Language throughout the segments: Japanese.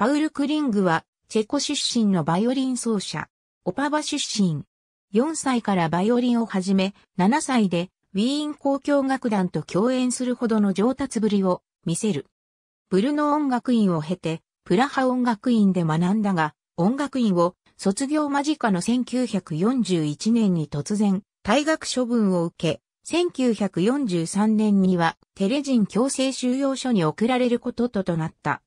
パウル・クリングは、チェコ出身のバイオリン奏者、オパバ出身。4歳からバイオリンを始め、7歳で、ウィーン交響楽団と共演するほどの上達ぶりを見せる。ブルノ音楽院を経て、プラハ音楽院で学んだが、音楽院を卒業間近の1941年に突然、退学処分を受け、1943年にはテレジン強制収容所に送られることととなった。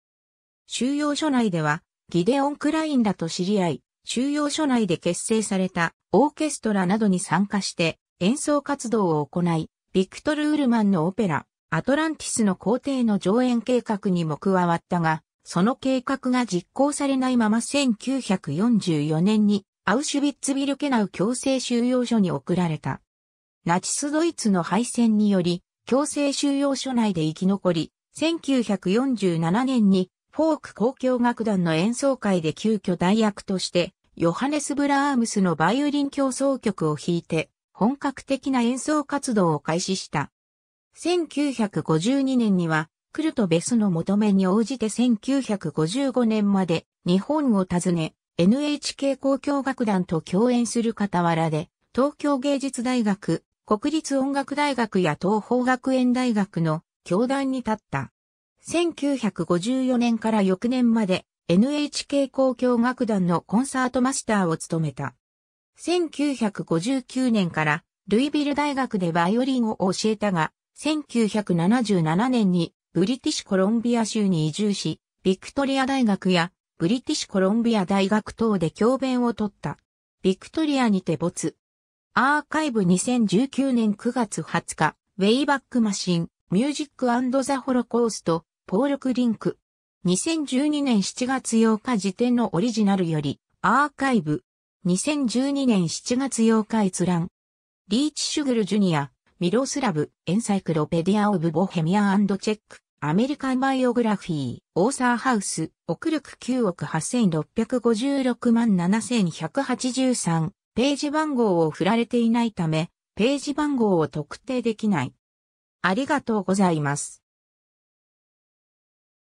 収容所内では、ギデオン・クラインらと知り合い、収容所内で結成されたオーケストラなどに参加して演奏活動を行い、ビクトル・ウルマンのオペラ、アトランティスの皇帝の上演計画にも加わったが、その計画が実行されないまま1944年にアウシュビッツビルケナウ強制収容所に送られた。ナチスドイツの敗戦により強制収容所内で生き残り、1947年にフォーク交響楽団の演奏会で急遽代役として、ヨハネス・ブラームスのバイオリン競争曲を弾いて、本格的な演奏活動を開始した。1952年には、クルト・ベスの求めに応じて1955年まで日本を訪ね、NHK 交響楽団と共演する傍らで、東京芸術大学、国立音楽大学や東邦学園大学の教団に立った。1954年から翌年まで NHK 交響楽団のコンサートマスターを務めた。1959年からルイビル大学でバイオリンを教えたが、1977年にブリティッシュコロンビア州に移住し、ビクトリア大学やブリティッシュコロンビア大学等で教鞭を取った。ビクトリアにて没。アーカイブ2019年9月20日、ウェイバックマシン、ミュージックザ・ホロコースト、ポールクリンク。2012年7月8日時点のオリジナルより、アーカイブ。2012年7月8日閲覧。リーチ・シュグル・ジュニア、ミロスラブ、エンサイクロペディア・オブ・ボヘミアンドチェック、アメリカン・バイオグラフィー、オーサー・ハウス、ル力9億8656万7 1 8 3ページ番号を振られていないため、ページ番号を特定できない。ありがとうございます。